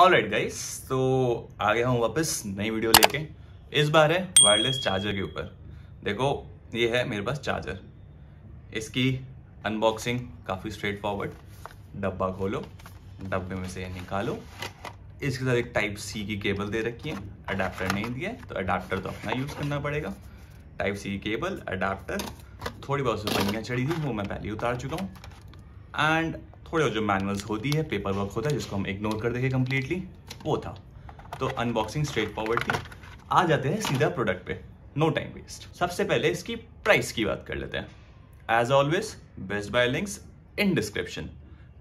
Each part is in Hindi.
ऑल राइट गाइस तो आ गया हूँ वापस नई वीडियो लेके इस बार है वायरलेस चार्जर के ऊपर देखो ये है मेरे पास चार्जर इसकी अनबॉक्सिंग काफ़ी स्ट्रेट फॉरवर्ड डब्बा खोलो डब्बे में से निकालो इसके साथ एक टाइप सी की केबल दे रखी है अडाप्टर नहीं दिया तो अडाप्टर तो अपना यूज़ करना पड़ेगा टाइप सी की केबल अडाप्टर थोड़ी बहुत सुपनियाँ चढ़ी थी वो मैं पहले उतार चुका हूँ एंड थोड़े और जो मैनुअल्स होती है पेपर वर्क होता है जिसको हम इग्नोर कर देंगे कम्प्लीटली वो था तो अनबॉक्सिंग स्ट्रेट फॉरवर्ड थी आ जाते हैं सीधा प्रोडक्ट पे नो टाइम वेस्ट सबसे पहले इसकी प्राइस की बात कर लेते हैं as always best buy links in description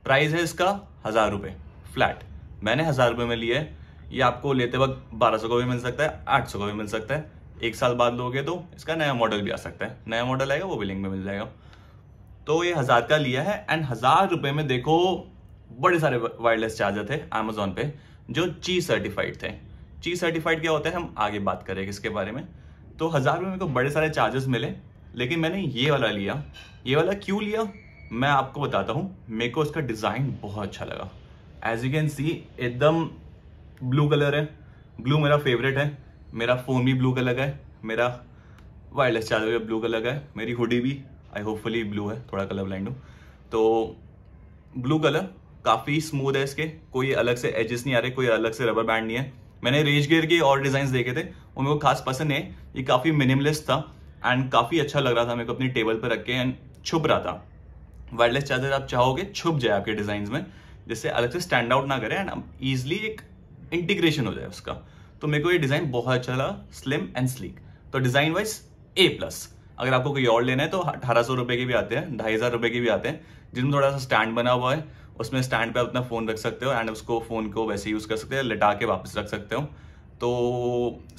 price है इसका हज़ार रुपये फ्लैट मैंने हज़ार रुपये में लिया है ये आपको लेते वक्त बारह सौ का भी मिल सकता है आठ सौ का भी मिल सकता है एक साल बाद लोगे तो इसका नया मॉडल भी आ सकता है नया मॉडल आएगा वो भी लिंक में मिल जाएगा तो ये हज़ार का लिया है एंड हज़ार रुपये में देखो बड़े सारे वायरलेस चार्जर थे अमेजोन पे जो ची सर्टिफाइड थे ची सर्टिफाइड क्या होता है हम आगे बात करेंगे इसके बारे में तो हज़ार में मेरे को बड़े सारे चार्जेस मिले लेकिन मैंने ये वाला लिया ये वाला क्यों लिया मैं आपको बताता हूँ मेरे को इसका डिज़ाइन बहुत अच्छा लगा एज यू कैन सी एकदम ब्लू कलर है ब्लू मेरा फेवरेट है मेरा फ़ोन भी ब्लू कलर का है मेरा वायरलेस चार्जर भी ब्लू कलर का है मेरी हुडी भी आई होपफुली ब्लू है थोड़ा कलर ब्लाइंड हूँ तो ब्लू कलर काफ़ी स्मूथ है इसके कोई अलग से एजेस नहीं आ रहे कोई अलग से रबर बैंड नहीं है मैंने रेज गेयर के और डिज़ाइन देखे थे मेरे को खास पसंद है ये काफ़ी मिनिमलिस्ट था एंड काफ़ी अच्छा लग रहा था मेरे को अपनी टेबल पर रख के एंड छुप रहा था वायरलेस चार्जर आप चाहोगे छुप जाए आपके डिज़ाइन में जिससे अलग से स्टैंड आउट ना करे एंड ईजिली एक इंटीग्रेशन हो जाए उसका तो मेरे को ये डिज़ाइन बहुत अच्छा लगा स्लिम एंड स्लीक तो डिज़ाइन वाइज ए प्लस अगर आपको कोई और लेना है तो अठारह सौ रुपये के भी आते हैं ढाई हज़ार रुपये के भी आते हैं जिनमें थोड़ा सा स्टैंड बना हुआ है उसमें स्टैंड पे अपना फ़ोन रख सकते हो एंड उसको फ़ोन को वैसे यूज़ कर सकते हो लटा के वापस रख सकते हो तो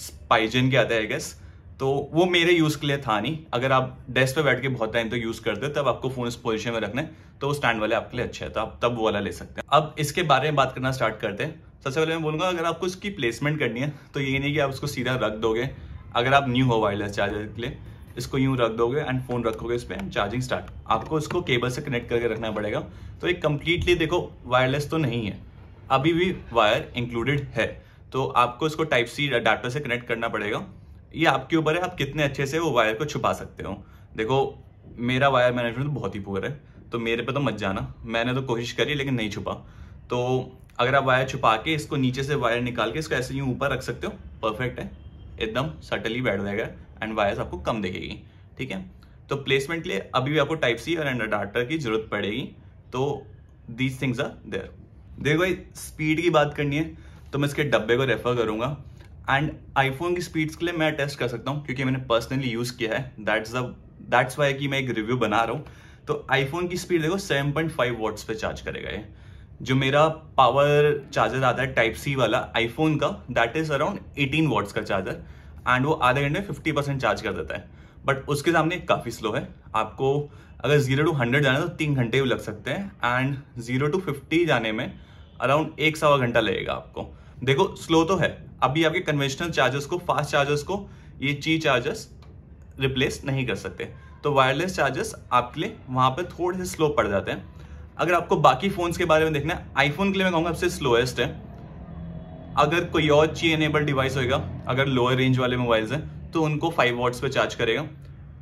स्पाइजन के आता है आई गेस तो वो मेरे यूज़ के लिए था नहीं अगर आप डेस्क पे बैठ के बहुत टाइम तो यूज़ करते हो तब आपको फ़ोन इस पोजीशन में रखना है तो वो स्टैंड वाले आपके लिए अच्छा है तो आप तब वो वाला ले सकते हैं अब इसके बारे में बात करना स्टार्ट करते हैं सबसे पहले मैं बोलूँगा अगर आपको इसकी प्लेसमेंट करनी है तो ये नहीं कि आप उसको सीधा रख दोगे अगर आप न्यू हो वायरलेस चार्जर के लिए इसको यूं रख दोगे एंड फोन रखोगे इस पर चार्जिंग स्टार्ट आपको इसको केबल से कनेक्ट करके रखना पड़ेगा तो ये कम्प्लीटली देखो वायरलेस तो नहीं है अभी भी वायर इंक्लूडेड है तो आपको इसको टाइप सी डाटा से कनेक्ट करना पड़ेगा ये आपके ऊपर है आप कितने अच्छे से वो वायर को छुपा सकते हो देखो मेरा वायर मैनेजमेंट तो बहुत ही पुअर है तो मेरे पे तो मत जाना मैंने तो कोशिश करी लेकिन नहीं छुपा तो अगर आप वायर छुपा के इसको नीचे से वायर निकाल के इसको ऐसे यूँ ऊपर रख सकते हो परफेक्ट है एकदम सटली बैठ जाएगा एंड वायर्स आपको कम देखेगी ठीक है तो प्लेसमेंट के लिए अभी भी आपको टाइप सी और अडाप्टर की जरूरत पड़ेगी तो दीज थिंग्स आर देयर देखो स्पीड की बात करनी है तो मैं इसके डब्बे को रेफर करूंगा एंड आईफोन की स्पीड्स के लिए मैं टेस्ट कर सकता हूँ क्योंकि मैंने पर्सनली यूज़ किया है दैट्स द दैट्स वाई कि मैं एक रिव्यू बना रहा हूँ तो आईफोन की स्पीड देखो 7.5 पॉइंट वाट्स पे चार्ज करेगा ये जो मेरा पावर चार्जर आता है टाइप सी वाला आईफोन का दैट इज अराउंड 18 वॉट्स का चार्जर एंड वो आधे घंटे में फिफ्टी परसेंट चार्ज कर देता है बट उसके सामने काफ़ी स्लो है आपको अगर जीरो टू हंड्रेड जाना है तो तीन घंटे भी लग सकते हैं एंड जीरो टू फिफ्टी जाने में अराउंड एक सवा घंटा लगेगा आपको देखो स्लो तो है अभी आपके कन्वेंशनल चार्जर्स को फास्ट चार्जर्स को ये ची चार्जर्स रिप्लेस नहीं कर सकते तो वायरलेस चार्जर्स आपके लिए वहाँ पर थोड़े से स्लो पड़ जाते हैं अगर आपको बाकी फ़ोन्स के बारे में देखना है आईफोन के लिए मैं कहूँगा सबसे स्लोएस्ट है अगर कोई और ची एनेबल डिवाइस होएगा अगर लोअर रेंज वाले मोबाइल्स हैं तो उनको फाइव वॉट्स पे चार्ज करेगा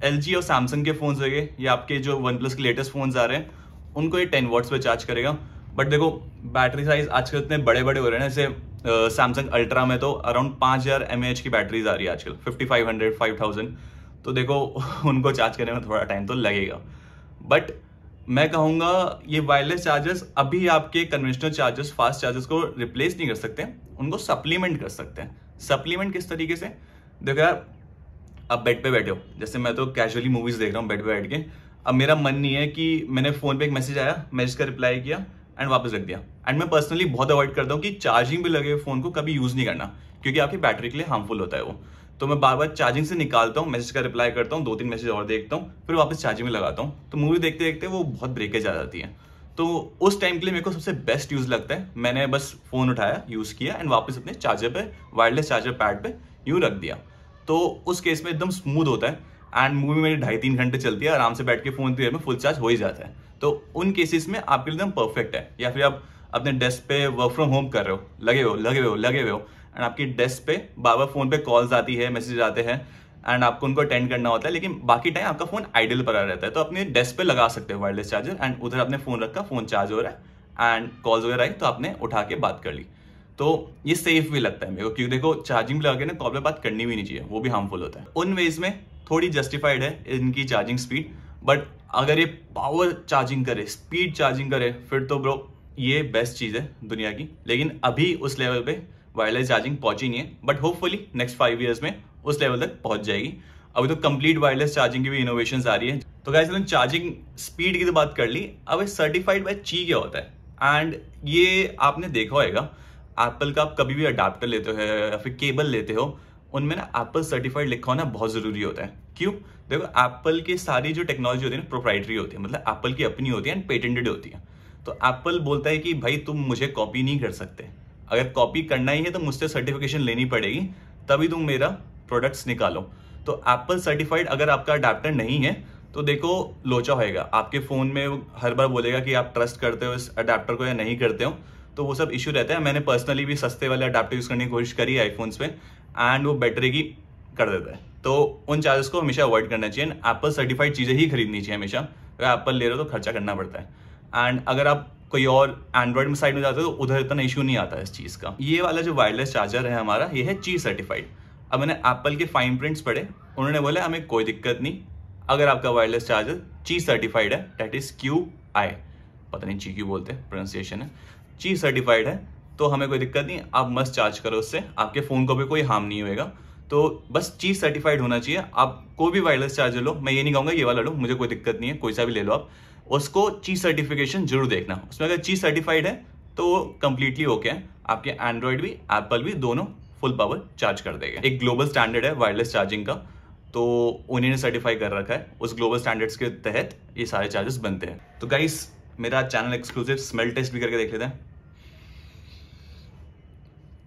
एल और सैमसंग के फ़ोन्स होंगे या आपके जो वन प्लस के लेटेस्ट फ़ोन्स आ रहे हैं उनको ये टेन वॉट्स पे चार्ज करेगा बट देखो बैटरी साइज आजकल इतने बड़े बड़े हो रहे हैं जैसे सैमसंग अल्ट्रा में तो अराउंड पाँच हज़ार एम एच की बैटरीज आ रही है आजकल fifty five hundred five thousand तो देखो उनको चार्ज करने में थोड़ा टाइम तो लगेगा बट मैं कहूंगा ये वायरलेस चार्जर्स अभी आपके कन्वेंशनल चार्जर्स फास्ट चार्जर्स को रिप्लेस नहीं कर सकते उनको सप्लीमेंट कर सकते हैं सप्लीमेंट किस तरीके से देखो यार अब बेड पे बैठे हो जैसे मैं तो कैजुअली मूवीज देख रहा हूँ बेड पे बैठ के अब मेरा मन नहीं है कि मैंने फोन पे एक मैसेज आया मैसेज का रिप्लाई किया एंड वापस रख दिया एंड मैं पर्सनली बहुत अवॉइड करता हूँ कि चार्जिंग पे लगे फोन को कभी यूज नहीं करना क्योंकि आपकी बैटरी के लिए हार्मफुल होता है वो तो मैं बार बार चार्जिंग से निकालता हूँ मैसेज का रिप्लाई करता हूँ दो तीन मैसेज और देखता हूँ फिर वापस चार्जिंग में लगाता हूँ तो मूवी देखते देखते वो बहुत ब्रेकेज आ जाती है तो उस टाइम के लिए मेरे को सबसे बेस्ट यूज़ लगता है मैंने बस फ़ोन उठाया यूज़ किया एंड वापस अपने चार्जर पे वायरलेस चार्जर पैड पे यू रख दिया तो उस केस में एकदम स्मूथ होता है एंड मूवी मेरी ढाई तीन घंटे चलती है आराम से बैठ के फ़ोन में फुल चार्ज हो ही जाता है तो उन केसेस में आपके लिए एकदम परफेक्ट है या फिर आप अपने डेस्क पे वर्क फ्रॉम होम कर रहे हो लगे हुए हो लगे हुए हो लगे हुए हो एंड आपकी डेस्क पे बार बार फोन पे कॉल्स आती है मैसेज आते हैं एंड आपको उनको अटेंड करना होता है लेकिन बाकी टाइम आपका फोन आइडल आ रहता है तो अपने डेस्क पे लगा सकते हो वायरलेस चार्जर एंड उधर आपने फोन रखा फोन चार्ज हो रहा है एंड कॉल्स वगैरह आई तो आपने उठा के बात कर ली तो ये सेफ भी लगता है मेरे को क्योंकि देखो चार्जिंग लगा के ना कॉल पर बात करनी भी नहीं चाहिए वो भी हार्मफुल होता है उन वेज में थोड़ी जस्टिफाइड है इनकी चार्जिंग स्पीड बट अगर ये पावर चार्जिंग करे स्पीड चार्जिंग करे फिर तो ब्रो ये बेस्ट चीज़ है दुनिया की लेकिन अभी उस लेवल पे वायरलेस चार्जिंग पहुंची नहीं है but hopefully next five years में उस लेवल तक पहुंच जाएगी अभी तो कंप्लीट वायरलेस चार्जिंग की भी इनोवेशन आ रही है तो गाइस हमने चार्जिंग स्पीड की तो बात कर ली अब सर्टिफाइड बाय ची क्या होता है एंड ये आपने देखा होगा एप्पल का आप कभी भी अडाप्टर लेते हो या फिर केबल लेते हो उनमें ना एप्पल सर्टिफाइड लिखा होना बहुत जरूरी होता है क्यों देखो एप्पल की सारी जो टेक्नोलॉजी होती है ना प्रोप्राइटरी होती है मतलब एप्पल की अपनी होती है एंड पेटेंटेड होती है तो एप्पल बोलता है कि भाई तुम मुझे कॉपी नहीं कर सकते अगर कॉपी करना ही है तो मुझसे सर्टिफिकेशन लेनी पड़ेगी तभी तुम मेरा प्रोडक्ट्स निकालो तो एप्पल सर्टिफाइड अगर आपका अडेप्टर नहीं है तो देखो लोचा होएगा आपके फ़ोन में हर बार बोलेगा कि आप ट्रस्ट करते हो इस अडेप्टर को या नहीं करते हो तो वो सब इश्यू रहता है मैंने पर्सनली भी सस्ते वाले अडेप्टर यूज़ करने की कोशिश करी आईफोन्स पे एंड वो बैटरी की कर देता है तो उन चार्जेस को हमेशा अवॉइड करना चाहिए एप्पल सर्टिफाइड चीज़ें ही खरीदनी चाहिए हमेशा अगर एप्पल ले रहे हो तो खर्चा करना पड़ता है एंड अगर आप कोई और एंड्रॉइड में साइड में जाते हो तो उधर इतना इश्यू नहीं आता इस चीज़ का ये वाला जो वायरलेस चार्जर है हमारा ये है ची सर्टिफाइड अब मैंने एप्पल के फाइन प्रिंट्स पढ़े उन्होंने बोला हमें कोई दिक्कत नहीं अगर आपका वायरलेस चार्जर ची सर्टिफाइड है डेट इज़ क्यू आई पता नहीं ची क्यू बोलते हैं प्रोनाउंसिएशन है ची सर्टिफाइड है तो हमें कोई दिक्कत नहीं आप मस्त चार्ज करो उससे आपके फ़ोन को भी कोई हार्म नहीं होएगा तो बस चीज सर्टिफाइड होना चाहिए आप कोई भी वायरलेस चार्जर लो मैं ये नहीं कहूँगा ये वाला लो मुझे कोई दिक्कत नहीं है कोई सा भी ले लो आप उसको चीज सर्टिफिकेशन जरूर देखना उसमें अगर चीज सर्टिफाइड है तो वो कंप्लीटली ओके है आपके एंड्रॉइड भी एप्पल भी दोनों फुल पावर चार्ज कर देगा एक ग्लोबल स्टैंडर्ड है वायरलेस चार्जिंग का तो उन्हीं ने सर्टिफाई कर रखा है उस ग्लोबल स्टैंडर्ड्स के तहत ये सारे चार्जेस बनते हैं तो गाइस मेरा चैनल एक्सक्लूसिव स्मेल टेस्ट भी करके देख लेते हैं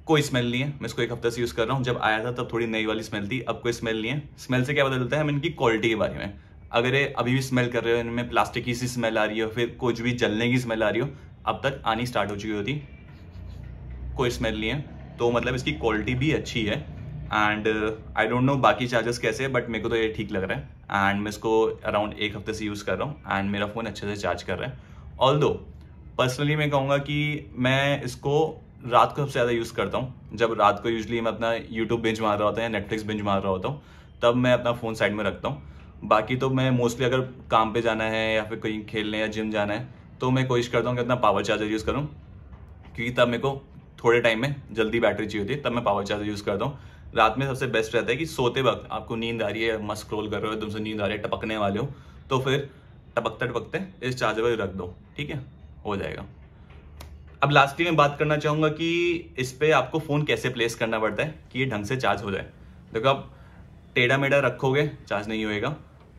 कोई स्मेल नहीं है मैं इसको एक हफ्ता से यूज़ कर रहा हूं जब आया था तब थोड़ी नई वाली स्मेल थी अब कोई स्मेल नहीं है स्मेल से क्या बदलता चलता है हम इनकी क्वालिटी के बारे में अगर ये अभी भी स्मेल कर रहे हो इनमें प्लास्टिक की सी स्मेल आ रही हो फिर कुछ भी जलने की स्मेल आ रही हो अब तक आनी स्टार्ट हो चुकी होती कोई स्मेल नहीं है तो मतलब इसकी क्वालिटी भी अच्छी है एंड आई डोंट नो बाकी चार्जेस कैसे बट मेरे को तो ये ठीक लग रहा है एंड मैं इसको अराउंड एक हफ्ते से यूज़ कर रहा हूँ एंड मेरा फ़ोन अच्छे से चार्ज कर रहा है ऑल दो पर्सनली मैं कहूँगा कि मैं इसको रात को सबसे ज़्यादा यूज़ करता हूँ जब रात को यूजली मैं अपना यूट्यूब बिंज मार रहा होता हूँ या नेटफ्लिक्स बिंज मार रहा होता हूँ तब मैं अपना फ़ोन साइड में रखता हूँ बाकी तो मैं मोस्टली अगर काम पे जाना है या फिर कहीं खेलने या जिम जाना है तो मैं कोशिश करता हूँ कि अपना पावर चार्जर यूज़ करूँ क्योंकि तब मेरे को थोड़े टाइम में जल्दी बैटरी चाहिए होती है तब मैं पावर चार्जर यूज़ करता हूँ रात में सबसे बेस्ट रहता है कि सोते वक्त आपको नींद आ रही है मस्त स्क्रोल कर रहे हो तुमसे नींद आ रही है टपकने वाले हो तो फिर टपकते टपकते इस चार्जर पर रख दो ठीक है हो जाएगा अब लास्टली मैं बात करना चाहूँगा कि इस पर आपको फ़ोन कैसे प्लेस करना पड़ता है कि ये ढंग से चार्ज हो जाए देखो आप टेढ़ा मेढ़ा रखोगे चार्ज नहीं होएगा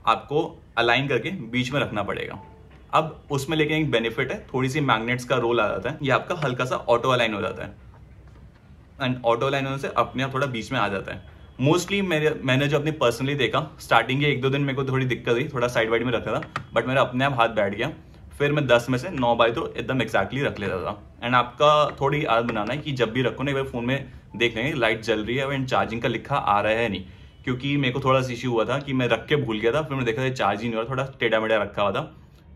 आपको अलाइन करके बीच में रखना पड़ेगा अब उसमें लेके एक बेनिफिट है थोड़ी सी मैग्नेट्स का रोल आ जाता है ये आपका हल्का सा ऑटो अलाइन हो जाता है एंड ऑटो अलाइन होने से अपने आप थोड़ा बीच में आ जाता है मोस्टली मेरे मैंने जो अपनी पर्सनली देखा स्टार्टिंग के एक दो दिन मेरे को थोड़ी दिक्कत हुई थोड़ा साइड वाइड में रखा था बट मेरा अपने आप हाथ बैठ गया फिर मैं दस में से नौ बाई तो एकदम एक्जैक्टली रख लेता था एंड आपका थोड़ी आदत बनाना है कि जब भी रखो ना एक बार फोन में देख लेंगे लाइट जल रही है एंड चार्जिंग का लिखा आ रहा है नहीं क्योंकि मेरे को थोड़ा सा इश्यू हुआ था कि मैं रख के भूल गया था फिर मैंने देखा था चार्ज ही नहीं हो रहा थोड़ा टेढ़ा मेढ़ा रखा हुआ था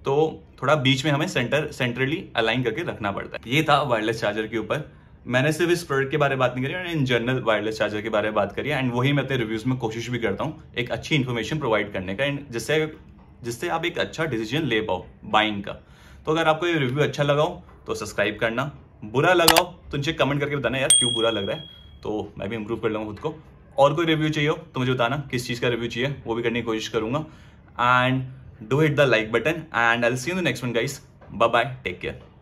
तो थोड़ा बीच में हमें सेंटर सेंट्रली अलाइन करके रखना पड़ता है ये था वायरलेस चार्जर के ऊपर मैंने सिर्फ इस प्रोडक्ट के बारे में बात नहीं करी मैंने इन जनरल वायरलेस चार्जर के बारे में बात करी एंड वही मैं अपने रिव्यूज में कोशिश भी करता हूँ एक अच्छी इन्फॉर्मेशन प्रोवाइड करने का एंड जिससे जिससे आप एक अच्छा डिसीजन ले पाओ बाइंग का तो अगर आपको ये रिव्यू अच्छा लगाओ तो सब्सक्राइब करना बुरा लगाओ तो नीचे कमेंट करके बताना यार क्यों बुरा लग रहा है तो मैं भी इम्प्रूव कर लूँगा खुद को और कोई रिव्यू चाहिए हो तो मुझे बताना किस चीज़ का रिव्यू चाहिए वो भी करने की कोशिश करूंगा and do hit the like button and I see you the next one guys bye bye take care